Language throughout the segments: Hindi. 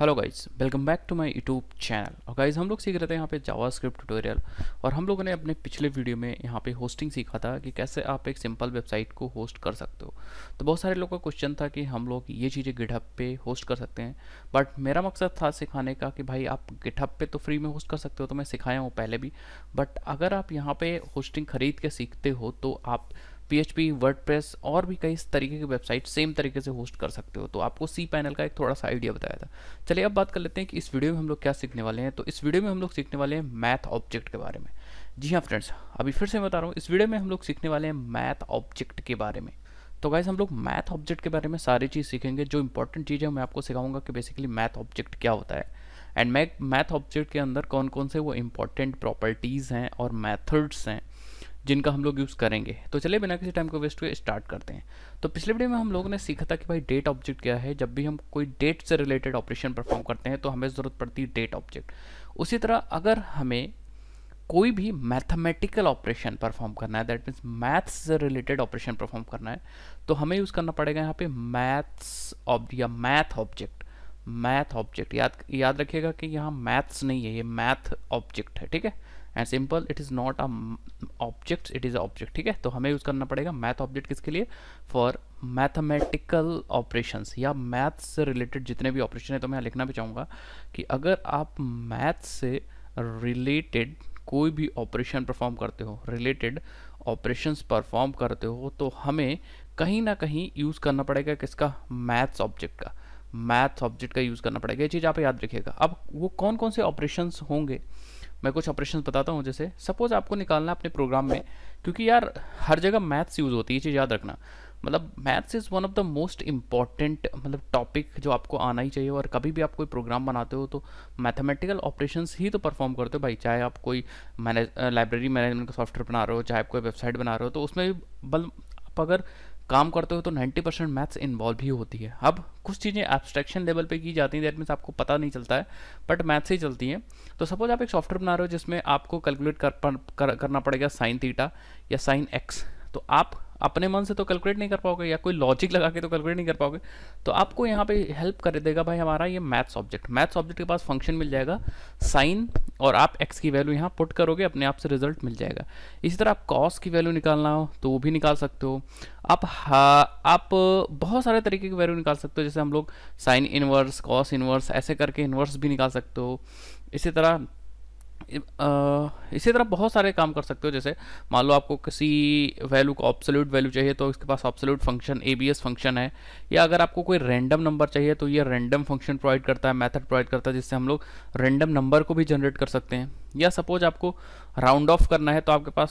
hello guys welcome back to my YouTube channel और गाइज हम लोग सीख रहे थे यहाँ पे जावास्क्रिप्ट ट्यूटोरियल और हम लोगों ने अपने पिछले वीडियो में यहाँ पे होस्टिंग सीखा था कि कैसे आप एक सिंपल वेबसाइट को होस्ट कर सकते हो तो बहुत सारे लोगों का क्वेश्चन था कि हम लोग ये चीज़ें गिटहब पे होस्ट कर सकते हैं बट मेरा मकसद था सिखाने का कि भाई आप गिटहब पर तो फ्री में होस्ट कर सकते हो तो मैं सिखाया हूँ पहले भी बट अगर आप यहाँ पर होस्टिंग खरीद के सीखते हो तो आप पी वर्डप्रेस और भी कई तरीके की वेबसाइट सेम तरीके से होस्ट कर सकते हो तो आपको सी पैनल का एक थोड़ा सा आइडिया बताया था चलिए अब बात कर लेते हैं कि इस वीडियो में हम लोग क्या सीखने वाले हैं तो इस वीडियो में हम लोग सीखने वाले हैं मैथ ऑब्जेक्ट के बारे में जी हाँ फ्रेंड्स अभी फिर से बता रहा हूँ इस वीडियो में हम लोग सीखने वाले हैं मैथ ऑब्जेक्ट के बारे में तो गाइज हम लोग मैथ ऑब्जेक्ट के बारे में सारी चीज़ सीखेंगे जो इंपॉर्टेंट चीज़ है मैं आपको सिखाऊंगा कि बेसिकली मैथ ऑब्जेक्ट क्या होता है एंड मैथ ऑब्जेक्ट के अंदर कौन कौन से वो इंपॉर्टेंट प्रॉपर्टीज़ हैं और मैथड्स हैं जिनका हम लोग यूज़ करेंगे तो चलिए बिना किसी टाइम को वेस्ट हुए स्टार्ट करते हैं तो पिछले वीडियो में हम लोगों ने सीखा था कि भाई डेट ऑब्जेक्ट क्या है जब भी हम कोई डेट से रिलेटेड ऑपरेशन परफॉर्म करते हैं तो हमें ज़रूरत पड़ती है डेट ऑब्जेक्ट उसी तरह अगर हमें कोई भी मैथमेटिकल ऑपरेशन परफॉर्म करना है दैट मीन्स मैथ्स से रिलेटेड ऑपरेशन परफॉर्म करना है तो हमें यूज़ करना पड़ेगा यहाँ पे मैथ्स ऑब या मैथ ऑब्जेक्ट मैथ ऑब्जेक्ट याद याद रखिएगा कि यहाँ मैथ्स नहीं है ये मैथ ऑब्जेक्ट है ठीक है and simple it is not a object it is object ठीक है तो हमें यूज़ करना पड़ेगा मैथ ऑब्जेक्ट किसके लिए फॉर मैथमेटिकल ऑपरेशंस या मैथ से रिलेटेड जितने भी ऑपरेशन है तो मैं यहाँ लिखना भी चाहूँगा कि अगर आप मैथ से रिलेटेड कोई भी ऑपरेशन परफॉर्म करते हो रिलेटेड ऑपरेशंस परफॉर्म करते हो तो हमें कहीं ना कहीं यूज़ करना पड़ेगा किसका मैथ्स ऑब्जेक्ट का मैथ्स ऑब्जेक्ट का यूज़ करना पड़ेगा ये चीज़ आप याद रखिएगा अब वो कौन कौन से ऑपरेशंस होंगे मैं कुछ ऑपरेशन बताता हूँ जैसे सपोज आपको निकालना अपने प्रोग्राम में क्योंकि यार हर जगह मैथ्स यूज़ होती है ये चीज़ याद रखना मतलब maths is one of the most important मतलब टॉपिक जो आपको आना ही चाहिए और कभी भी आप कोई प्रोग्राम बनाते हो तो मैथमेटिकल ऑपरेशन ही तो परफॉर्म करते हो भाई चाहे आप कोई मैनेज लाइब्रेरी मैनेजमेंट का सॉफ्टवेयर बना रहे हो चाहे आप कोई वेबसाइट बना रहे हो तो उसमें भी बल आप अगर काम करते हो तो 90 परसेंट मैथ्स इन्वॉल्व ही होती है अब कुछ चीज़ें एब्स्ट्रैक्शन लेवल पे की जाती हैं दैट मीन्स आपको पता नहीं चलता है बट मैथ्स ही चलती हैं तो सपोज आप एक सॉफ्टवेयर बना रहे हो जिसमें आपको कैलकुलेट कर, कर, करना पड़ेगा साइन थीटा या साइन एक्स तो आप अपने मन से तो कैलकुलेट नहीं कर पाओगे या कोई लॉजिक लगा के तो कैलकुलेट नहीं कर पाओगे तो आपको यहाँ पे हेल्प कर देगा भाई हमारा ये मैथ्स ऑब्जेक्ट मैथ्स ऑब्जेक्ट के पास फंक्शन मिल जाएगा साइन और आप एक्स की वैल्यू यहाँ पुट करोगे अपने आप से रिजल्ट मिल जाएगा इसी तरह आप कॉस की वैल्यू निकालना हो तो वो भी निकाल सकते हो आप आप बहुत सारे तरीके की वैल्यू निकाल सकते हो जैसे हम लोग साइन इनवर्स कॉस इनवर्स ऐसे करके इनवर्स भी निकाल सकते हो इसी तरह इसी तरह बहुत सारे काम कर सकते हो जैसे मान लो आपको किसी वैल्यू को ऑप्सोल्यूट वैल्यू चाहिए तो इसके पास ऑप्सोल्यूट फंक्शन एस फंक्शन है या अगर आपको कोई रैंडम नंबर चाहिए तो ये रैंडम फंक्शन प्रोवाइड करता है मेथड प्रोवाइड करता है जिससे हम लोग रैंडम नंबर को भी जनरेट कर सकते हैं या सपोज आपको राउंड ऑफ करना है तो आपके पास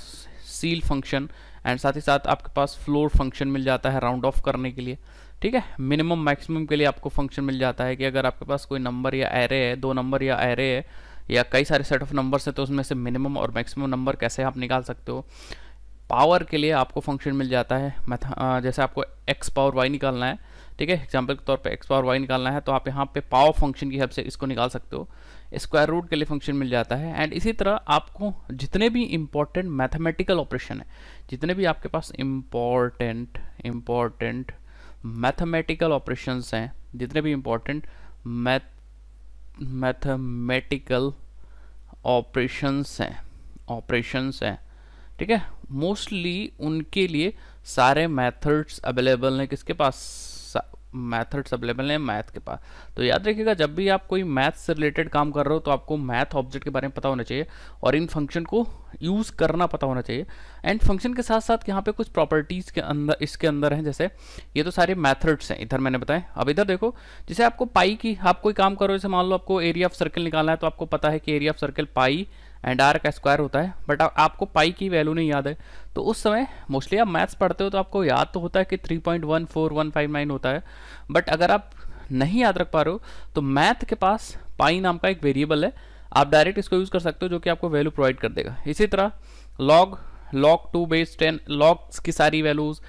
सील फंक्शन एंड साथ ही साथ आपके पास फ्लोर फंक्शन मिल जाता है राउंड ऑफ करने के लिए ठीक है मिनिमम मैक्सिमम के लिए आपको फंक्शन मिल जाता है कि अगर आपके पास कोई नंबर या एरे है दो नंबर या एरे है या कई सारे सेट ऑफ नंबर्स हैं तो उसमें से मिनिमम और मैक्सिमम नंबर कैसे आप निकाल सकते हो पावर के लिए आपको फंक्शन मिल जाता है मैथ जैसे आपको एक्स पावर वाई निकालना है ठीक है एग्जाम्पल के तौर पे एक्स पावर वाई निकालना है तो आप यहाँ पे पावर फंक्शन की हेल्प से इसको निकाल सकते हो स्क्वायर रूट के लिए फंक्शन मिल जाता है एंड इसी तरह आपको जितने भी इम्पॉर्टेंट मैथमेटिकल ऑपरेशन है जितने भी आपके पास इम्पॉर्टेंट इम्पॉर्टेंट मैथमेटिकल ऑपरेशन हैं जितने भी इम्पॉर्टेंट मैथ मैथमेटिकल ऑपरेशंस हैं ऑपरेशंस हैं ठीक है मोस्टली उनके लिए सारे मेथड्स अवेलेबल हैं किसके पास मैथड्स अवेलेबल हैं मैथ के पास तो याद रखिएगा जब भी आप कोई मैथ से रिलेटेड काम कर रहे हो तो आपको मैथ ऑब्जेक्ट के बारे में पता होना चाहिए और इन फंक्शन को यूज़ करना पता होना चाहिए एंड फंक्शन के साथ साथ यहाँ पे कुछ प्रॉपर्टीज़ के अंदर इसके अंदर हैं जैसे ये तो सारे मैथड्स हैं इधर मैंने बताया अब इधर देखो जैसे आपको पाई की आप कोई काम करो जैसे मान लो आपको एरिया ऑफ सर्कल निकालना है तो आपको पता है कि area of circle pi and r का स्क्वायर होता है बट आपको पाई की वैल्यू नहीं याद है तो उस समय मोस्टली आप मैथ्स पढ़ते हो तो आपको याद तो होता है कि 3.14159 होता है बट अगर आप नहीं याद रख पा रहे हो तो मैथ के पास पाई नाम का एक वेरिएबल है आप डायरेक्ट इसको यूज़ कर सकते हो जो कि आपको वैल्यू प्रोवाइड कर देगा इसी तरह log log two base ten logs की सारी वैल्यूज़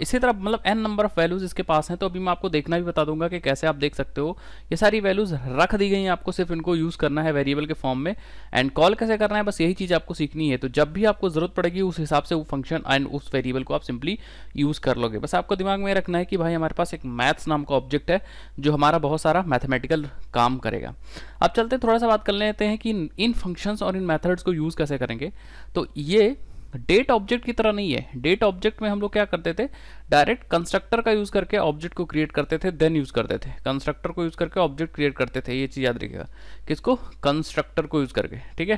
इसी तरह मतलब एन नंबर ऑफ वैल्यूज़ इसके पास हैं तो अभी मैं आपको देखना भी बता दूंगा कि कैसे आप देख सकते हो ये सारी वैल्यूज़ रख दी गई हैं आपको सिर्फ इनको यूज़ करना है वेरिएबल के फॉर्म में एंड कॉल कैसे करना है बस यही चीज़ आपको सीखनी है तो जब भी आपको ज़रूरत पड़ेगी उस हिसाब से वो फंक्शन एंड उस वेरिएबल को आप सिंपली यूज़ कर लोगे बस आपको दिमाग में रखना है कि भाई हमारे पास एक मैथ्स नाम का ऑब्जेक्ट है जो हमारा बहुत सारा मैथमेटिकल काम करेगा अब चलते थोड़ा सा बात कर लेते हैं कि इन फंक्शन और इन मैथड्स को यूज़ कैसे करेंगे तो ये डेट ऑब्जेक्ट की तरह नहीं है डेट ऑब्जेक्ट में हम लोग क्या करते थे डायरेक्ट कंस्ट्रक्टर का यूज़ करके ऑब्जेक्ट को क्रिएट करते थे देन यूज़ करते थे कंस्ट्रक्टर को यूज़ करके ऑब्जेक्ट क्रिएट करते थे ये चीज़ याद रखिएगा किसको कंस्ट्रक्टर को यूज़ करके ठीक है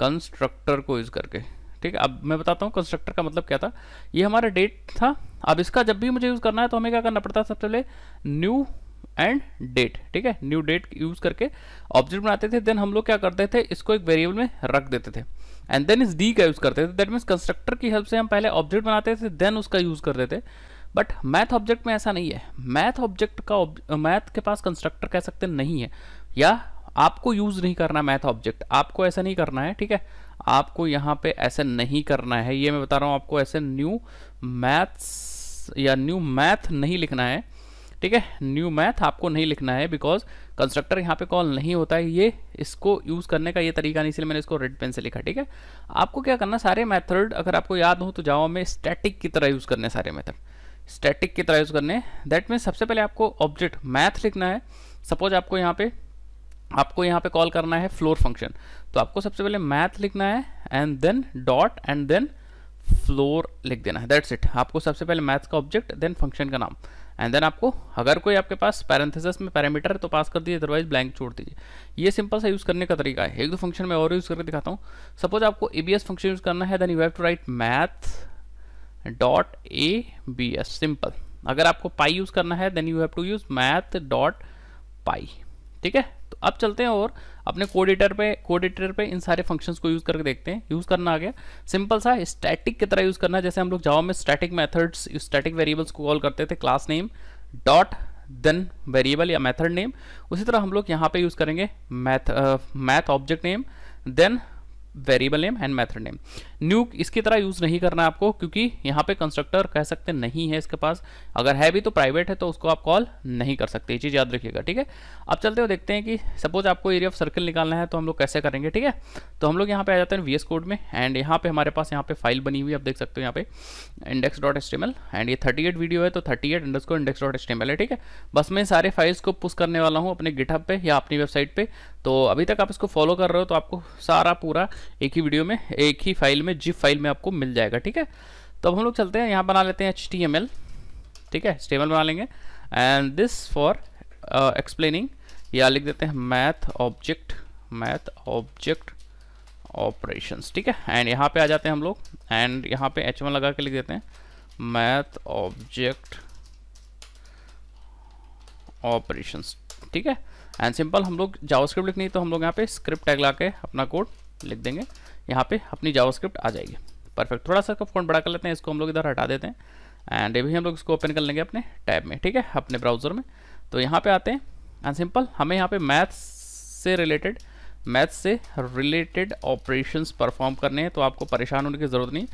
कंस्ट्रक्टर को यूज़ करके ठीक है अब मैं बताता हूँ कंस्ट्रक्टर का मतलब क्या था ये हमारा डेट था अब इसका जब भी मुझे यूज़ करना है तो हमें क्या करना पड़ता सबसे पहले न्यू एंड डेट ठीक है न्यू डेट यूज़ करके ऑब्जेक्ट बनाते थे देन हम लोग क्या करते थे इसको एक वेरिएबल में रख देते थे एंड देन इस डी का यूज़ करते थे दैट मीन्स कंस्ट्रक्टर की हेल्प से हम पहले ऑब्जेक्ट बनाते थे देन उसका यूज़ करते थे बट मैथ ऑब्जेक्ट में ऐसा नहीं है मैथ ऑब्जेक्ट का मैथ के पास कंस्ट्रक्टर कह सकते नहीं है या आपको यूज़ नहीं करना मैथ ऑब्जेक्ट आपको ऐसा नहीं करना है ठीक है आपको यहाँ पे ऐसे नहीं करना है ये मैं बता रहा हूँ आपको ऐसे न्यू मैथ्स या न्यू मैथ नहीं लिखना है ठीक है न्यू मैथ आपको नहीं लिखना है बिकॉज कंस्ट्रक्टर यहाँ पे कॉल नहीं होता है ये इसको यूज़ करने का ये तरीका नहीं इसलिए मैंने इसको रेड पेन से लिखा ठीक है आपको क्या करना सारे मेथड अगर आपको याद हो तो जावा में स्टैटिक की तरह यूज़ करने सारे मेथड स्टैटिक की तरह यूज़ करने दैट मीन्स सबसे पहले आपको ऑब्जेक्ट मैथ लिखना है सपोज आपको यहाँ पे आपको यहाँ पे कॉल करना है फ्लोर फंक्शन तो आपको सबसे पहले मैथ लिखना है and then dot and then floor लिख देना है दैट्स इट आपको सबसे पहले मैथ का ऑब्जेक्ट देन फंक्शन का नाम एंड देन आपको अगर कोई आपके पास पैरेंथेसिस में पैरामीटर है तो पास कर दीजिए अदरवाइज ब्लैंक छोड़ दीजिए ये सिंपल सा यूज़ करने का तरीका है एक दो फंक्शन मैं और यूज़ करके दिखाता हूँ सपोज आपको A B S function use करना है then you have to write math dot A B S simple अगर आपको पाई यूज़ करना है then you have to use math dot pi ठीक है अब चलते हैं और अपने कोड एडिटर पे कोड एडिटर पे इन सारे फंक्शंस को यूज़ करके देखते हैं यूज़ करना आ गया सिंपल सा स्टैटिक की तरह यूज़ करना जैसे हम लोग जावा में स्टैटिक मैथड्स स्टैटिक वेरिएबल्स को कॉल करते थे class name dot then variable या मेथड नेम उसी तरह हम लोग यहाँ पे यूज़ करेंगे math math object name then variable name and method name new इसकी तरह यूज़ नहीं करना आपको क्योंकि यहाँ पे कंस्ट्रक्टर कह सकते नहीं है इसके पास अगर है भी तो प्राइवेट है तो उसको आप कॉल नहीं कर सकते ये चीज़ याद रखिएगा ठीक है अब चलते हो देखते हैं कि सपोज आपको एरिया ऑफ सर्कल निकालना है तो हम लोग कैसे करेंगे ठीक है तो हम लोग यहाँ पे आ जाते हैं वी कोड में एंड यहाँ पे हमारे पास यहाँ पे फाइल बनी हुई आप देख सकते हो यहाँ पे इंडेक्स डॉट एंड ये थर्टी वीडियो है तो थर्टी एट इंडेक्स डॉट है ठीक है बस मैं सारे फाइल्स को पुस्ट करने वाला हूँ अपने गिटअप पे या अपनी वेबसाइट पे तो अभी तक आप इसको फॉलो कर रहे हो तो आपको सारा पूरा एक ही वीडियो में एक ही फाइल में जिप फाइल में आपको मिल जाएगा ठीक है तो अब हम लोग चलते हैं यहाँ बना लेते हैं HTML ठीक है स्टेबल बना लेंगे एंड दिस फॉर एक्सप्लेनिंग या लिख देते हैं math object math object operations ठीक है एंड यहाँ पे आ जाते हैं हम लोग एंड यहाँ पे एच लगा के लिख देते हैं मैथ ऑब्जेक्ट ऑपरेशंस ठीक है एंड सिंपल हम लोग जावास्क्रिप्ट लिखनी तो हम लोग यहाँ पे स्क्रिप्ट टैग ला के अपना कोड लिख देंगे यहाँ पे अपनी जावास्क्रिप्ट आ जाएगी परफेक्ट थोड़ा सा फोन बड़ा कर लेते हैं इसको हम लोग इधर हटा देते हैं एंड अभी हम लोग इसको ओपन कर लेंगे अपने टैब में ठीक है अपने ब्राउज़र में तो यहाँ पे आते हैं एंड सिंपल हमें यहाँ पे मैथ्स से रिलेटेड मैथ्स से रिलेटेड ऑपरेशंस परफॉर्म करने हैं तो आपको परेशान होने की ज़रूरत नहीं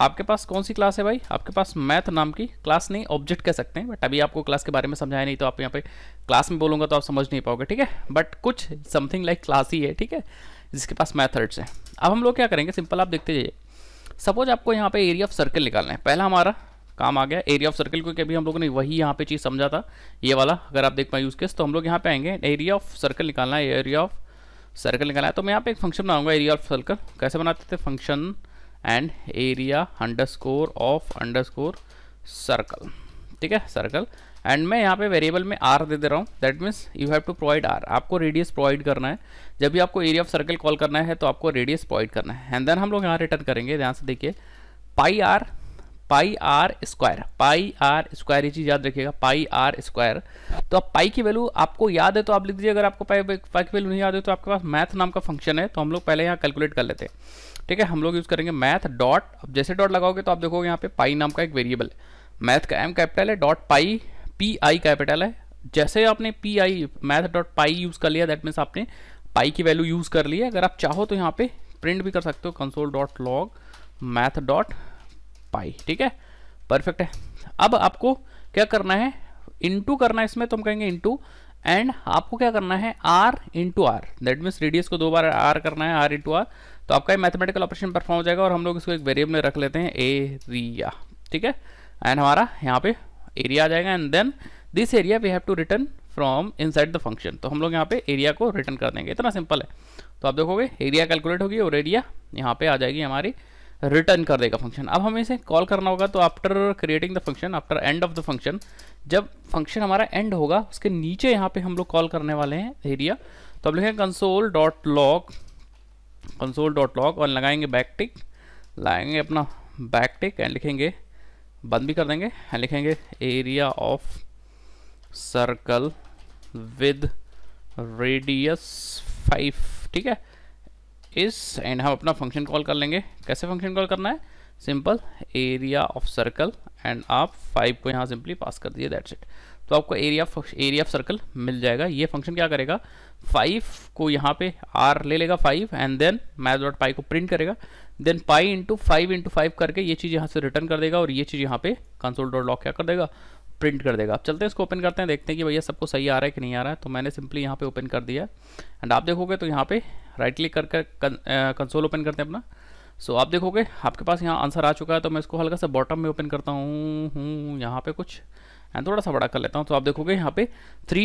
आपके पास कौन सी क्लास है भाई आपके पास मैथ नाम की क्लास नहीं ऑब्जेक्ट कह सकते हैं बट अभी आपको क्लास के बारे में समझाया नहीं तो आप यहाँ पे क्लास में बोलूँगा तो आप समझ नहीं पाओगे ठीक है बट कुछ समथिंग लाइक क्लास ही है ठीक है जिसके पास मैथड्स हैं अब हम लोग क्या करेंगे सिंपल आप देखते जाइए सपोज आपको यहाँ पे एरिया ऑफ सर्कल निकालना है पहला हमारा काम आ गया एरिया ऑफ सर्कल क्योंकि अभी हम लोगों ने वही यहाँ पे चीज़ समझा था ये वाला अगर आप देख पाए यूज़ केस तो हम लोग यहाँ पे आएंगे एरिया ऑफ सर्कल निकालना है एरिया ऑफ सर्कल निकालना है तो मैं यहाँ पे एक फंक्शन बनाऊंगा एरिया ऑफ सर्कल कैसे बनाते थे function and area underscore of underscore circle ठीक है सर्कल एंड मैं यहाँ पे वेरिएबल में आर दे दे रहा हूँ that means you have to provide r आपको रेडियस प्रोवाइड करना है जब भी आपको एरिया ऑफ सर्कल कॉल करना है तो आपको रेडियस प्रोवाइड करना है एंड देन हम लोग यहाँ रिटर्न करेंगे ध्यान से देखिए pi r pi r square pi r square ये चीज़ याद रखिएगा पाई आर स्क्वायर तो अब पाई की वैल्यू आपको याद है तो आप लिख दीजिए अगर आपको पाई पाई की वैल्यू नहीं याद है तो आपके पास मैथ नाम का फंक्शन है तो हम लोग पहले यहाँ कैलकुलेट कर लेते हैं ठीक है हम लोग यूज़ करेंगे मैथ डॉट अब जैसे डॉट लगाओगे तो आप देखोगे यहाँ पे पाई नाम का एक वेरिएबल है मैथ का एम कैपिटल है dot pi P I capital है जैसे आपने P I math dot pi use कर लिया दैट मीन्स आपने पाई की वैल्यू यूज़ कर ली है अगर आप चाहो तो यहाँ पे प्रिंट भी कर सकते हो console dot log math dot pi ठीक है परफेक्ट है अब आपको क्या करना है इंटू करना है इसमें तो हम कहेंगे इंटू एंड आपको क्या करना है r into r that means radius को दो बार आर करना है आर इंटू आर तो आपका मैथमेटिकल ऑपरेशन परफॉर्म हो जाएगा और हम लोग इसको एक वेरिएबल में रख लेते हैं एरिया ठीक है एंड हमारा यहाँ पे एरिया आ जाएगा and then this area we have to return from inside the function तो हम लोग यहाँ पे एरिया को रिटर्न कर देंगे इतना सिंपल है तो आप देखोगे एरिया कैलकुलेट होगी और एरिया यहाँ पे आ जाएगी हमारी रिटर्न कर देगा फंक्शन अब हमें इसे कॉल करना होगा तो after creating the function after end of the function जब फंक्शन हमारा एंड होगा उसके नीचे यहाँ पे हम लोग कॉल करने वाले हैं एरिया तो अब लिखेंगे console dot log console dot log और लगाएंगे बैकटिक लगाएंगे अपना बैकटिक एंड लिखेंगे बंद भी कर देंगे लिखेंगे area of circle with radius five ठीक है इस एंड हम अपना फंक्शन कॉल कर लेंगे कैसे फंक्शन कॉल करना है simple area of circle and आप फाइव को यहाँ सिंपली पास कर दिए दैट्स इट तो आपको एरिया एरिया ऑफ सर्कल मिल जाएगा ये फंक्शन क्या करेगा फाइव को यहाँ पे आर ले लेगा five and then math dot pi को प्रिंट करेगा then pi into five into five करके ये चीज़ यहाँ से रिटर्न कर देगा और ये चीज़ यहाँ पे कंसोल डॉट लॉक क्या कर देगा प्रिंट कर देगा आप चलते हैं इसको ओपन करते हैं देखते हैं कि भैया सबको सही आ रहा है कि नहीं आ रहा है तो मैंने सिंपली यहाँ पे ओपन कर दिया एंड आप देखोगे तो यहाँ पे राइट क्लिक करके कंसोल ओपन करते हैं अपना सो आप देखोगे आपके पास यहाँ आंसर आ चुका है तो मैं इसको हल्का सा बॉटम में ओपन करता हूँ यहाँ पे कुछ एंड थोड़ा सा बड़ा कर लेता हूँ तो आप देखोगे यहाँ पे थ्री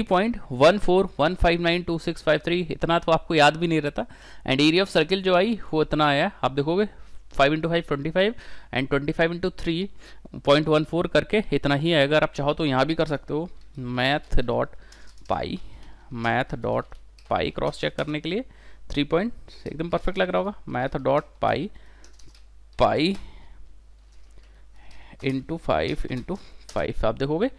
इतना तो आपको याद भी नहीं रहता एंड एरिया ऑफ सर्किल जो आई वो इतना आया आप देखोगे five into five twenty five and twenty five into three point one four करके इतना ही है अगर आप चाहो तो यहाँ भी कर सकते हो math dot pi math dot pi cross check करने के लिए थ्री पॉइंट एकदम परफेक्ट लग रहा होगा math dot pi pi into five into five आप देखोगे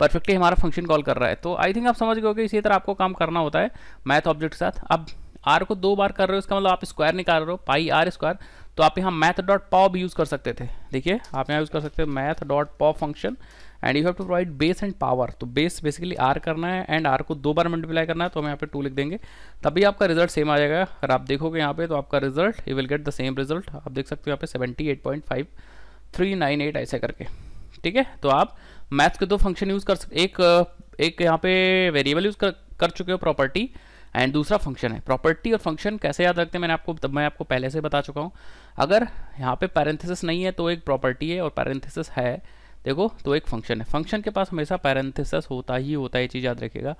परफेक्टली हमारा फंक्शन कॉल कर रहा है तो आई थिंक आप समझ गए इसी तरह आपको काम करना होता है मैथ ऑब्जेक्ट के साथ अब आर को दो बार कर रहे हो इसका मतलब आप स्क्वायर निकाल रहे हो पाई आर स्क्वायर तो आप यहाँ मैथ डॉट पॉ भी यूज़ कर सकते थे देखिए आप यहाँ यूज़ कर सकते हो math dot pow function and you have to provide base and power तो बेस बेसिकली आर करना है एंड आर को दो बार मल्टीप्लाई करना है तो हम यहाँ पे टू लिख देंगे तभी आपका रिजल्ट सेम आ जाएगा अगर आप देखोगे यहाँ पे तो आपका result you will get the same result आप देख सकते हो यहाँ पे seventy eight point five three nine eight ऐसे करके ठीक है तो आप मैथ्स के दो फंक्शन यूज़ कर सकते एक एक यहाँ पे वेरिएबल यूज़ कर कर चुके हो प्रॉपर्टी एंड दूसरा फंक्शन है प्रॉपर्टी और फंक्शन कैसे याद रखते हैं मैंने आपको तब मैं आपको पहले से बता चुका हूँ अगर यहाँ पे पैरेंथेसिस नहीं है तो एक प्रॉपर्टी है और पैरेंथेसिस है देखो तो एक फंक्शन है फंक्शन के पास हमेशा पैरेंथेसिस होता ही होता है ये चीज़ याद रखेगा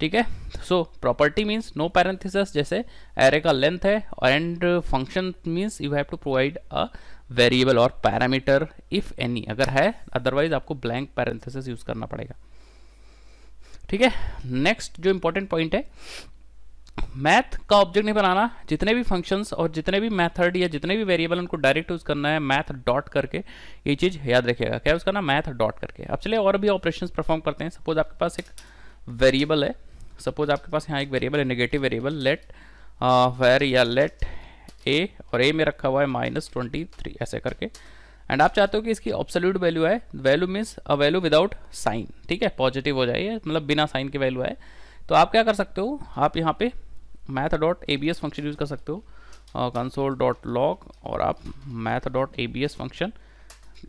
ठीक है so property means no parenthesis जैसे एरे का लेंथ है and function means you have to provide a variable और पैरामीटर इफ एनी अगर है अदरवाइज आपको ब्लैंक पैरेंथेसिस यूज करना पड़ेगा ठीक है नेक्स्ट जो इंपॉर्टेंट पॉइंट है मैथ का ऑब्जेक्ट नहीं बनाना जितने भी फंक्शंस और जितने भी मेथड या जितने भी वेरिएबल उनको डायरेक्ट यूज करना है मैथ डॉट करके ये चीज याद रखिएगा क्या उसका ना मैथ डॉट करके अब चलिए और भी ऑपरेशंस परफॉर्म करते हैं सपोज आपके पास एक वेरिएबल है सपोज आपके पास यहाँ एक वेरिएबल है नेगेटिव वेरिएबल लेट वेर या लेट ए और ए में रखा हुआ है माइनस ट्वेंटी थ्री ऐसे करके एंड आप चाहते हो कि इसकी ऑब्सोल्यूट वैल्यू है value means a value without sign ठीक है पॉजिटिव हो जाइए मतलब बिना साइन के वैल्यू है तो आप क्या कर सकते हो आप यहाँ पे math dot A B S function use कर सकते हो कंसोल डॉट लॉग और आप math dot A B S function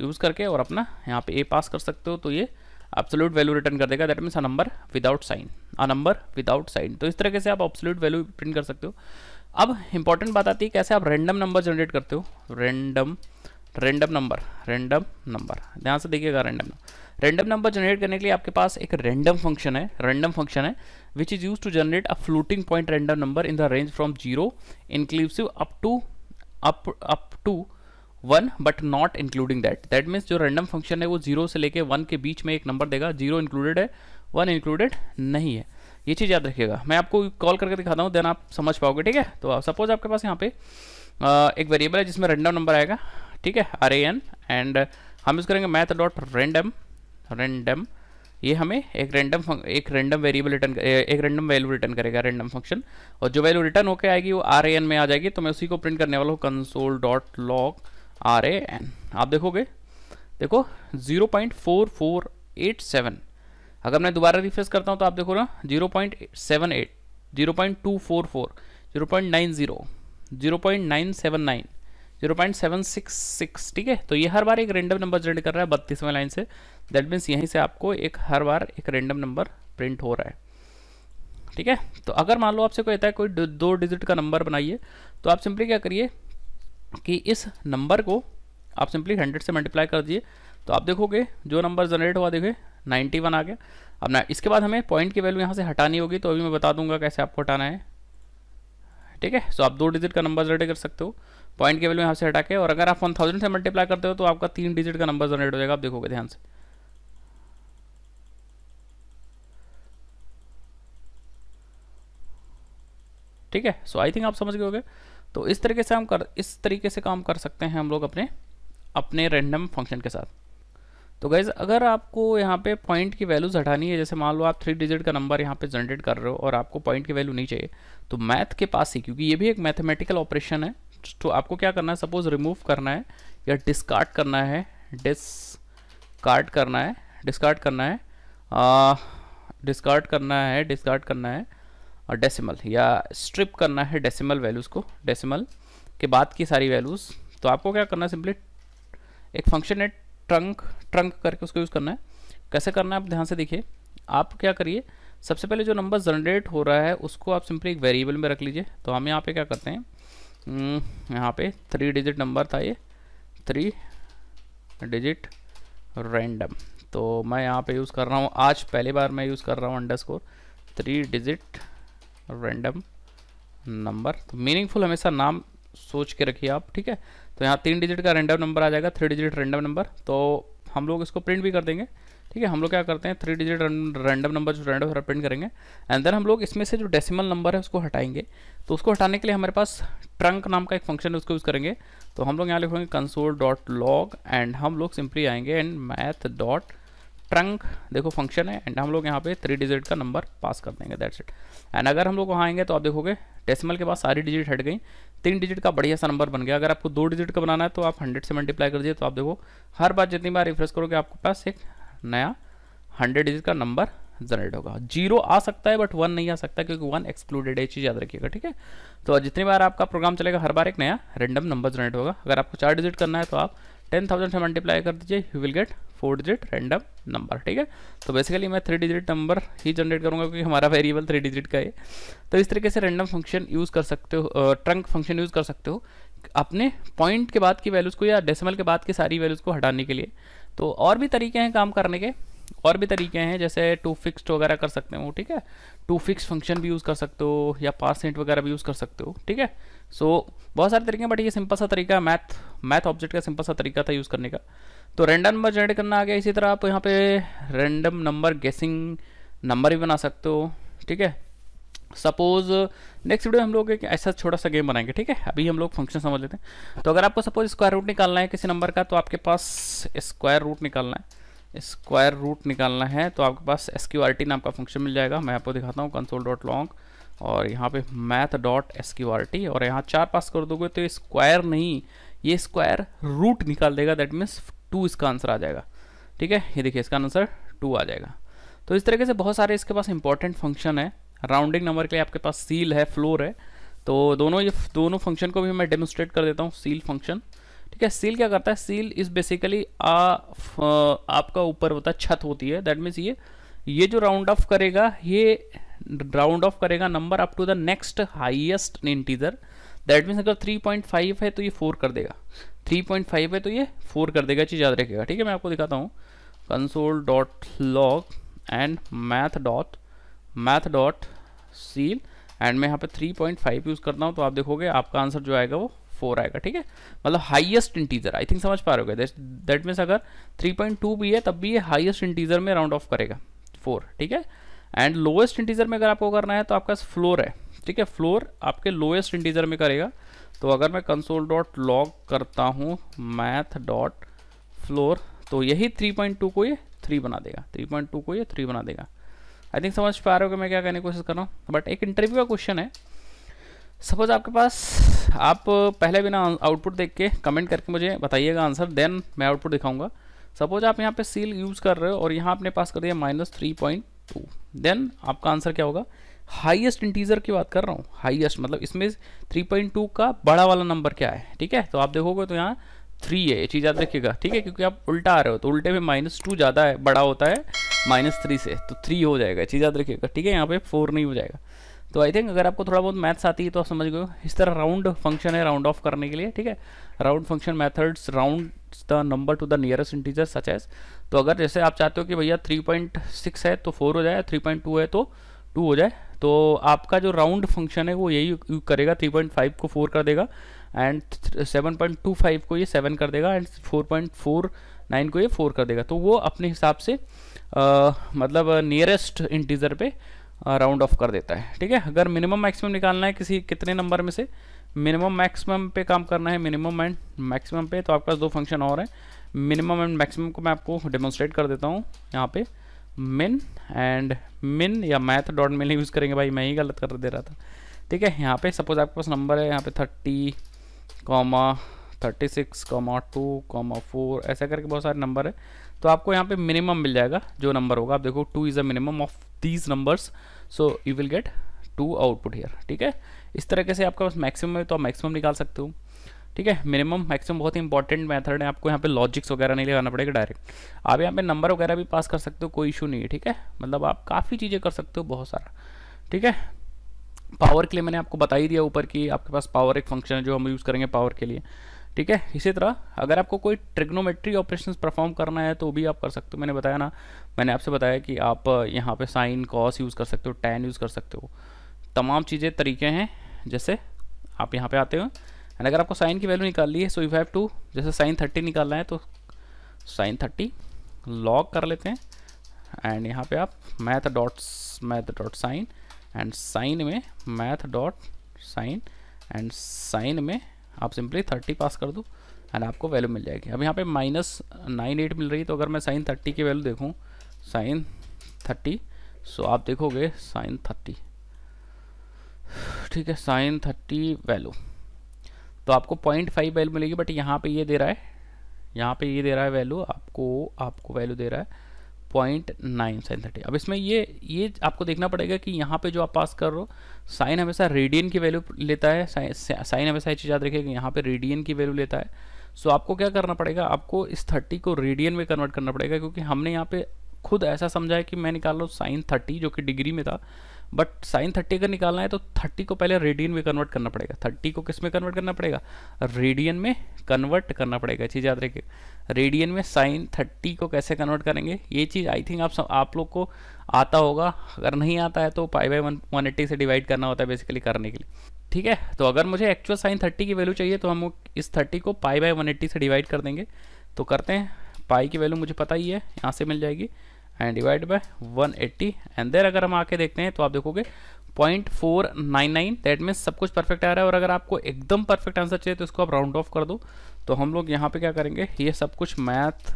use करके और अपना यहाँ पे ए पास कर सकते हो तो ये एब्सोल्यूट वैल्यू रिटर्न कर देगा that means a number without sign a number without sign तो इस तरीके से आप एब्सोल्यूट वैल्यू प्रिंट कर सकते हो अब इंपॉर्टेंट बात आती है कैसे आप रेंडम नंबर जनरेट करते हो random random number random number ध्यान से देखिएगा नंबर रेंडम नंबर जनरेट करने के लिए आपके पास एक रेंडम फंक्शन है रेंडम फंक्शन है which is use to generate a floating point random number in the range from zero inclusive up to up up to one but not including that that means जो रेंडम फंक्शन है वो जीरो से लेके वन के बीच में एक नंबर देगा जीरो इंक्लूडेड है वन इंक्लूडेड नहीं है ये चीज़ याद रखिएगा मैं आपको कॉल करके दिखाता हूँ देन आप समझ पाओगे ठीक है तो सपोज आपके पास यहाँ पे एक वेरिएबल है जिसमें रेंडम नंबर आएगा ठीक है आर ए एन एंड हम यूज़ करेंगे मैथ डॉट रेंडम रेंडम ये हमें एक रेंडम एक रेंडम वेरिएबल रिटर्न एक रेंडम वैल्यू रिटर्न करेगा रेंडम फंक्शन और जो वैल्यू रिटर्न होकर आएगी वो आर ए एन में आ जाएगी तो मैं उसी को प्रिंट करने वाला हूँ console dot log r a n आप देखोगे देखो zero point four four eight seven अगर मैं दोबारा रिफ्रेश करता हूँ तो आप देखो ना zero point seven eight zero point two four four zero point nine zero zero point nine seven nine zero point seven six six ठीक है तो ये हर बार एक रेंडम नंबर जनरेट कर रहा है बत्तीसवें लाइन से दैट मीन्स यहीं से आपको एक हर बार एक रेंडम नंबर प्रिंट हो रहा है ठीक है तो अगर मान लो आपसे कोई कहता है कोई दो डिजिट का नंबर बनाइए तो आप सिंपली क्या करिए कि इस नंबर को आप सिंपली हंड्रेड से मल्टीप्लाई कर दिए तो आप देखोगे जो नंबर जनरेट हुआ देखे नाइन्टी वन आ गया अब ना इसके बाद हमें पॉइंट की वैल्यू यहाँ से हटानी होगी तो अभी मैं बता दूंगा कैसे आपको हटाना है ठीक है सो आप दो डिजिट का नंबर जनरेट कर सकते हो पॉइंट की वैल्यू यहाँ से हटा के और अगर आप वन थाउजेंड से मल्टीप्लाई करते हो तो आपका तीन डिजिट का नंबर जनरेट हो जाएगा आप देखोगे ध्यान से ठीक है सो आई थिंक आप समझ गए होगे तो इस तरीके से हम कर इस तरीके से काम कर सकते हैं हम लोग अपने अपने रैंडम फंक्शन के साथ तो गैज़ अगर आपको यहाँ पे पॉइंट की वैल्यूज़ हटानी है जैसे मान लो आप थ्री डिजिट का नंबर यहाँ पे जनरेट कर रहे हो और आपको पॉइंट की वैल्यू नहीं चाहिए तो मैथ के पास ही क्योंकि ये भी एक मैथमेटिकल ऑपरेशन है तो आपको क्या करना है सपोज रिमूव करना है या डिस्कार्ड करना है डिस्कार्ड करना है डिस्कार्ड करना है डिस्कार्ड करना है डिस्कार्ड करना है और डेसिमल या स्ट्रिप करना है डेसिमल वैल्यूज़ को डेसिमल के बाद की सारी वैल्यूज़ तो आपको क्या करना है सिंपली एक फंक्शन है ट्रंक ट्रंक करके उसको यूज़ करना है कैसे करना है आप ध्यान से देखिए आप क्या करिए सबसे पहले जो नंबर जनरेट हो रहा है उसको आप सिंपली एक वेरिएबल में रख लीजिए तो हम यहाँ पे क्या करते हैं हम्म, यहाँ पे थ्री डिजिट नंबर था ये थ्री डिजिट रैंडम तो मैं यहाँ पे यूज़ कर रहा हूँ आज पहली बार मैं यूज़ कर रहा हूँ underscore three digit random number तो मीनिंगफुल हमेशा नाम सोच के रखिए आप ठीक है तो यहाँ तीन डिजिट का रेंडम नंबर आ जाएगा थ्री डिजिट रेंडम नंबर तो हम लोग इसको प्रिंट भी कर देंगे ठीक है हम लोग क्या करते हैं थ्री डिजिट रैंडम नंबर जो रैंडम प्रिंट करेंगे एंड देन हम लोग इसमें से जो डेसिमल नंबर है उसको हटाएंगे तो उसको हटाने के लिए हमारे पास ट्रंक नाम का एक फंक्शन है उसको यूज़ करेंगे तो हम लोग यहाँ लिखेंगे कंसोल डॉट लॉग एंड हम लोग सिंपली आएंगे एंड मैथ डॉट ट्रंक देखो फंक्शन है एंड हम लोग यहाँ पे थ्री डिजिट का नंबर पास कर देंगे दैट्स इट एंड अगर हम लोग वहाँ आएंगे तो आप देखोगे डेसिमल के पास सारी डिजिट हट गई तीन डिजिट का बढ़िया सा नंबर बन गया अगर आपको दो डिजिट का बनाना है तो आप हंड्रेड से मल्टीप्लाई कर दिए तो आप देखो हर बार जितनी बार रिफ्रेश करोगे आपके पास एक नया हंड्रेड डिजिट का नंबर जनरेट होगा जीरो आ सकता है बट वन नहीं आ सकता क्योंकि वन एक्सक्लूडेड है चीज़ याद रखिएगा ठीक है तो जितनी बार आपका प्रोग्राम चलेगा हर बार एक नया रेंडम नंबर जनरेट होगा अगर आपको चार डिजिट करना है तो आप टेन थाउजेंड से मल्टीप्लाई कर दीजिए you will get four digit random number ठीक है तो बेसिकली मैं थ्री डिजिट नंबर ही जनरेट करूंगा क्योंकि हमारा वेरिएबल थ्री डिजिट का है तो इस तरीके से रैंडम फंक्शन यूज़ कर सकते हो ट्रंक फंक्शन यूज़ कर सकते हो अपने पॉइंट के बाद की वैल्यूज़ को या डेसिमल के बाद की सारी वैल्यूज़ को हटाने के लिए तो और भी तरीके हैं काम करने के और भी तरीके हैं जैसे टू फिक्सड वगैरह कर सकते हो ठीक है टू फिक्स फंक्शन भी यूज़ कर सकते हो या पास सेंट वगैरह भी यूज़ कर सकते हो ठीक है सो so, बहुत सारे तरीके हैं बट ये सिंपल सा तरीका मैथ मैथ ऑब्जेक्ट का सिंपल सा तरीका था यूज़ करने का तो रेंडम नंबर जनरेट करना आ गया इसी तरह आप यहाँ पे रेंडम नंबर गेसिंग नंबर भी बना सकते हो ठीक है सपोज नेक्स्ट वीडियो हम लोग एक ऐसा छोटा सा गेम बनाएंगे ठीक है अभी हम लोग फंक्शन समझ लेते हैं तो अगर आपको सपोज स्क्वायर रूट निकालना है किसी नंबर का तो आपके पास स्क्वायर रूट निकालना है स्क्वायर रूट निकालना है तो आपके पास एस क्यू आर टी नाम का फंक्शन मिल जाएगा मैं आपको दिखाता हूँ कंसोल डॉट लॉन्ग और यहाँ पे math dot s q r t और यहाँ चार पास कर दोगे तो स्क्वायर नहीं ये स्क्वायर रूट निकाल देगा दैट मीन्स टू इसका आंसर आ जाएगा ठीक है ये देखिए इसका आंसर टू आ जाएगा तो इस तरीके से बहुत सारे इसके पास इंपॉर्टेंट फंक्शन है राउंडिंग नंबर के लिए आपके पास सील है फ्लोर है तो दोनों ये दोनों फंक्शन को भी मैं डेमोस्ट्रेट कर देता हूँ सील फंक्शन ठीक है सील क्या करता है सील इज बेसिकली आपका ऊपर होता है छत होती है दैट मीन्स ये ये जो राउंड ऑफ करेगा ये राउंड ऑफ करेगा number up to the next highest integer that means अगर 3.5 है तो ये 4 कर देगा थ्री पॉइंट फाइव है तो ये फोर कर देगा चीज़ याद रखेगा ठीक है मैं आपको दिखाता हूँ console dot log and math dot math dot ceil and मैं यहाँ पे 3.5 यूज़ करता हूँ तो आप देखोगे आपका आंसर जो आएगा वो फोर आएगा ठीक है मतलब हाईएस्ट इंटीजर आई थिंक समझ पा रहे हो दैट मीन्स अगर 3.2 भी है तब भी ये हाइएस्ट इंटीजर में राउंड ऑफ करेगा फोर ठीक है एंड लोएस्ट इंटीजर में अगर आपको करना है तो आपका फ्लोर है ठीक है फ्लोर आपके लोएस्ट इंटीजर में करेगा तो अगर मैं कंसोल डॉट लॉग करता हूँ मैथ डॉट फ्लोर तो यही 3.2 को ये थ्री बना देगा 3.2 को ये थ्री बना देगा आई थिंक समझ पा रहे हो कि मैं क्या करने की कोशिश कर रहा हूँ बट एक इंटरव्यू का क्वेश्चन है सपोज आपके पास आप पहले बिना आउटपुट देख के कमेंट करके मुझे बताइएगा आंसर देन मैं आउटपुट दिखाऊंगा सपोज आप यहाँ पे सील यूज़ कर रहे हो और यहाँ आपने पास कर दिया minus three point two then आपका आंसर क्या होगा हाईएस्ट इंटीजर की बात कर रहा हूँ हाईएस्ट मतलब इसमें 3.2 का बड़ा वाला नंबर क्या है ठीक है तो आप देखोगे तो यहाँ थ्री है ये चीज़ याद रखिएगा ठीक है क्योंकि आप उल्टा आ रहे हो तो उल्टे में माइनस टू ज़्यादा है बड़ा होता है माइनस थ्री से तो थ्री हो जाएगा चीज़ याद रखिएगा ठीक है यहाँ पे फोर नहीं हो जाएगा तो आई थिंक अगर आपको थोड़ा बहुत मैथ्स आती है तो आप समझ गए इस तरह राउंड फंक्शन है राउंड ऑफ करने के लिए ठीक है round function methods round the number to the nearest integer such as तो अगर जैसे आप चाहते हो कि भैया थ्री पॉइंट सिक्स है तो फोर हो जाए थ्री पॉइंट टू है तो टू हो जाए तो आपका जो राउंड फंक्शन है वो यही करेगा 3.5 को 4 कर देगा एंड 7.25 को ये 7 कर देगा एंड 4.49 को ये 4 कर देगा तो वो अपने हिसाब से आ, मतलब नियरेस्ट इंटीजर पे राउंड ऑफ कर देता है ठीक है अगर मिनिमम मैक्सिमम निकालना है किसी कितने नंबर में से मिनिमम मैक्सिमम पे काम करना है मिनिमम एंड मैक्सिमम पे तो आपके पास दो फंक्शन और हैं मिनिमम एंड मैक्सिमम को मैं आपको डेमोन्स्ट्रेट कर देता हूँ यहाँ पे मिन एंड मिन या मैथ डॉट मिन यूज़ करेंगे भाई मैं ही गलत कर दे रहा था ठीक है यहाँ पे सपोज आपके पास नंबर है यहाँ पे thirty comma thirty six comma two comma four ऐसा करके बहुत सारे नंबर है तो आपको यहाँ पे मिनिमम मिल जाएगा जो नंबर होगा आप देखो two is a minimum of these numbers so you will get two output here ठीक है इस तरीके से आपके पास मैक्सिमम है तो आप मैक्सिमम निकाल सकते हो ठीक है मिनिमम मैक्सिमम बहुत ही इंपॉर्टेंट मैथड है आपको यहाँ पे लॉजिक्स वगैरह नहीं लगाना पड़ेगा डायरेक्ट आप यहाँ पे नंबर वगैरह भी पास कर सकते हो कोई इशू नहीं है ठीक है मतलब आप काफ़ी चीज़ें कर सकते हो बहुत सारा ठीक है पावर के लिए मैंने आपको बता ही दिया ऊपर कि आपके पास पावर एक फंक्शन है जो हम यूज़ करेंगे पावर के लिए ठीक है इसी तरह अगर आपको कोई ट्रिग्नोमेट्री ऑपरेशन परफॉर्म करना है तो भी आप कर सकते हो मैंने बताया ना मैंने आपसे बताया कि आप यहाँ पे साइन कॉस यूज़ कर सकते हो टैन यूज़ कर सकते हो तमाम चीज़ें तरीके हैं जैसे आप यहाँ पे आते हो एंड अगर आपको साइन की वैल्यू निकालनी है सो यू हैव टू जैसे साइन थर्टी निकालना है तो साइन थर्टी लॉग कर लेते हैं एंड यहाँ पे आप math dot math dot sine and sine में math dot sine and sine में आप सिंपली थर्टी पास कर दो एंड आपको वैल्यू मिल जाएगी अब यहाँ पे माइनस नाइन एट मिल रही है तो अगर मैं साइन थर्टी की वैल्यू देखूँ साइन थर्टी सो आप देखोगे साइन थर्टी ठीक है साइन थर्टी वैल्यू तो आपको पॉइंट फाइव वैल्यू मिलेगी बट यहाँ पे ये दे रहा है यहाँ पे ये दे रहा है वैल्यू आपको आपको वैल्यू दे रहा है पॉइंट नाइन साइन थर्टी अब इसमें ये ये आपको देखना पड़ेगा कि यहाँ पे जो आप पास कर रहे हो साइन हमेशा रेडियन की वैल्यू लेता है साइन हमेशा ये चीज़ याद रखिएगा यहाँ पे रेडियन की वैल्यू लेता है सो आपको क्या करना पड़ेगा आपको इस थर्टी को रेडियन में कन्वर्ट करना पड़ेगा क्योंकि हमने यहाँ पे खुद ऐसा समझा है कि मैं निकाल रहा हूँ साइन थर्टी जो कि डिग्री में था बट साइन थर्टी अगर निकालना है तो थर्टी को पहले रेडियन में कन्वर्ट करना पड़ेगा थर्टी को किस में कन्वर्ट करना पड़ेगा रेडियन में कन्वर्ट करना पड़ेगा चीज़ याद रखिए रेडियन में साइन थर्टी को कैसे कन्वर्ट करेंगे ये चीज़ आई थिंक आप सब आप लोग को आता होगा अगर नहीं आता है तो pi by one one eighty से डिवाइड करना होता है बेसिकली करने के लिए ठीक है तो अगर मुझे एक्चुअल साइन थर्टी की वैल्यू चाहिए तो हम इस थर्टी को पाई बाई वन एट्टी से डिवाइड कर देंगे तो करते हैं पाई की वैल्यू मुझे पता ही है यहाँ से मिल जाएगी and divide by 180 and there अगर हम आके देखते हैं तो आप देखोगे point four nine nine that means सब कुछ परफेक्ट आ रहा है और अगर आपको एकदम परफेक्ट आंसर चाहिए तो इसको आप राउंड ऑफ कर दो तो हम लोग यहाँ पे क्या करेंगे ये सब कुछ मैथ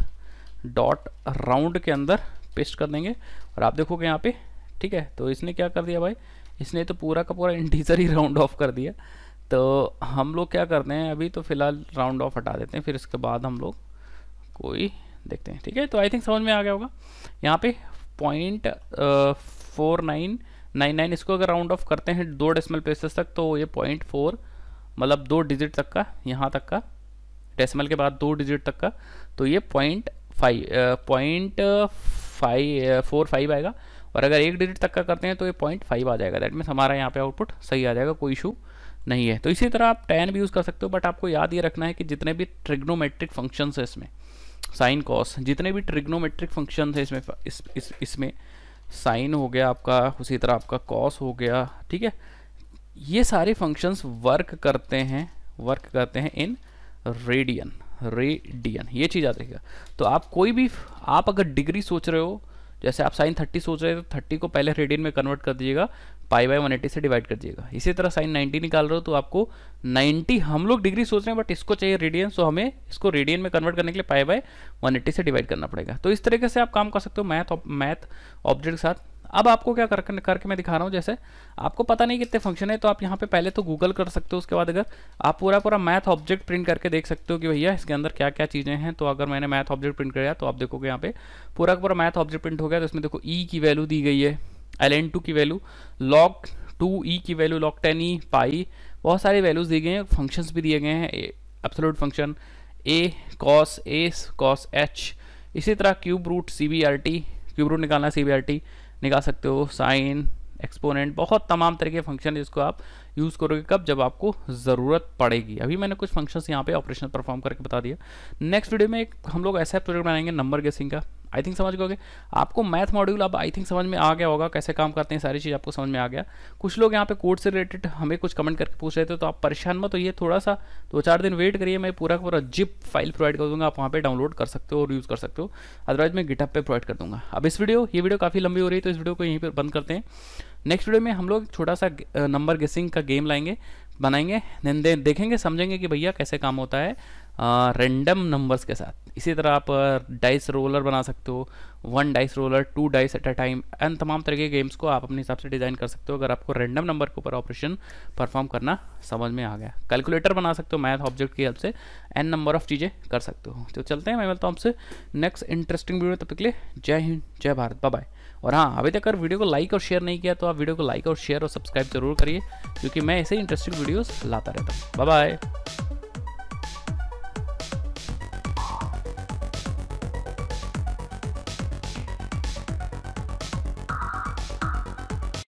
डॉट राउंड के अंदर पेस्ट कर देंगे और आप देखोगे यहाँ पे ठीक है तो इसने क्या कर दिया भाई इसने तो पूरा का पूरा इंटीजर ही राउंड ऑफ कर दिया तो हम लोग क्या करते हैं अभी तो फ़िलहाल राउंड ऑफ हटा देते हैं फिर इसके बाद हम लोग कोई देखते हैं ठीक है तो आई थिंक समझ में आ गया होगा यहाँ पे point four nine nine nine इसको अगर राउंड ऑफ करते हैं दो डेसिमल प्लेसेस तक तो ये पॉइंट फोर मतलब दो डिजिट तक का यहाँ तक का डेसिमल के बाद दो डिजिट तक का तो ये point five point five four five आएगा और अगर एक डिजिट तक का करते हैं तो ये पॉइंट फाइव आ जाएगा दैट मीन्स हमारा यहाँ पे आउटपुट सही आ जाएगा कोई इशू नहीं है तो इसी तरह आप टेन भी यूज़ कर सकते हो बट आपको याद ये रखना है कि जितने भी ट्रिग्नोमेट्रिक फंक्शंस है इसमें साइन कॉस जितने भी ट्रिग्नोमेट्रिक फंक्शन है इसमें इस, इस, साइन हो गया आपका उसी तरह आपका कॉस हो गया ठीक है ये सारे फंक्शंस वर्क करते हैं वर्क करते हैं इन रेडियन रेडियन ये चीज़ आ जाएगा तो आप कोई भी आप अगर डिग्री सोच रहे हो जैसे आप साइन थर्टी सोच रहे हो तो थर्टी को पहले रेडियन में कन्वर्ट कर दीजिएगा पाई बाई वन से डिवाइड कर दिएगा इसी तरह साइन 90 निकाल रहे हो तो आपको 90 हम लोग डिग्री सोच रहे हैं बट इसको चाहिए रेडियन सो हमें इसको रेडियन में कन्वर्ट करने के लिए पाई बाई 180 से डिवाइड करना पड़ेगा तो इस तरीके से आप काम कर सकते हो मैथ मैथ ऑब्जेक्ट के साथ अब आपको क्या कर करके मैं दिखा रहा हूँ जैसे आपको पता नहीं कितने फंक्शन है तो आप यहाँ पे पहले तो गूगल कर सकते हो उसके बाद अगर आप पूरा पूरा मैथ ऑब्जेक्ट प्रिंट करके देख सकते हो कि भैया इसके अंदर क्या क्या चीज़ें हैं तो अगर मैंने मैथ ऑब्जेक्ट प्रिंट कराया तो आप देखोगे यहाँ पे पूरा पूरा मैथ ऑब्जेक्ट प्रिंट हो गया तो इसमें देखो ई e की वैल्यू दी गई है एल एन टू की वैल्यू लॉग टू ई की value log ten e pi बहुत सारे वैल्यूज दिए गए हैं फंक्शंस भी दिए गए हैं absolute function a cos a cos h इसी तरह cube root c b r t cube root निकालना सी बी आर टी निकाल सकते हो साइन एक्सपोनेंट बहुत तमाम तरह के फंक्शन जिसको आप यूज़ करोगे कब जब आपको ज़रूरत पड़ेगी अभी मैंने कुछ फंक्शंस यहाँ पे ऑपरेशन परफॉर्म करके बता दिया नेक्स्ट वीडियो में एक हम लोग ऐसा प्रोजेक्ट बनाएंगे नंबर गेसिंग का आई थिंक समझ गए आपको मैथ मॉड्यूल अब आई थिंक समझ में आ गया होगा कैसे काम करते हैं सारी चीज़ आपको समझ में आ गया कुछ लोग यहाँ पे कोड से रिलेटेड हमें कुछ कमेंट करके पूछ रहे थे तो आप परेशान मत ये थोड़ा सा दो चार दिन वेट करिए मैं पूरा पूरा जिप फाइल प्रोवाइड कर दूंगा आप वहाँ पर डाउनलोड कर सकते हो और यूज़ कर सकते हो अदरवाइज मैं गिटअप पर प्रोवाइड कर दूंगा अब इस वीडियो ये वीडियो काफ़ी लंबी हो रही है तो इस वीडियो को यहीं पर बंद करते हैं नेक्स्ट वीडियो में हम लोग छोटा सा नंबर गेसिंग का गेम लाएंगे बनाएंगे देन देखेंगे समझेंगे कि भैया कैसे काम होता है रेंडम नंबर्स के साथ इसी तरह आप डाइस रोलर बना सकते हो one dice roller two dice at a time and तमाम तरह के गेम्स को आप अपने हिसाब से डिज़ाइन कर सकते हो अगर आपको रेंडम नंबर के ऊपर ऑपरेशन परफॉर्म करना समझ में आ गया कैलकुलेटर बना सकते हो मैथ ऑब्जेक्ट की हेल्प से एन नंबर ऑफ चीज़ें कर सकते हो तो चलते हैं मैं मिलता हूँ आपसे नेक्स्ट इंटरेस्टिंग वीडियो तब तक लिए जय हिंद जय भारत बाय और हाँ अभी तक अगर वीडियो को लाइक और शेयर नहीं किया तो आप वीडियो को लाइक और शेयर और सब्सक्राइब जरूर करिए क्योंकि मैं ऐसे ही इंटरेस्टिंग वीडियोज़ लाता रहता हूँ बाय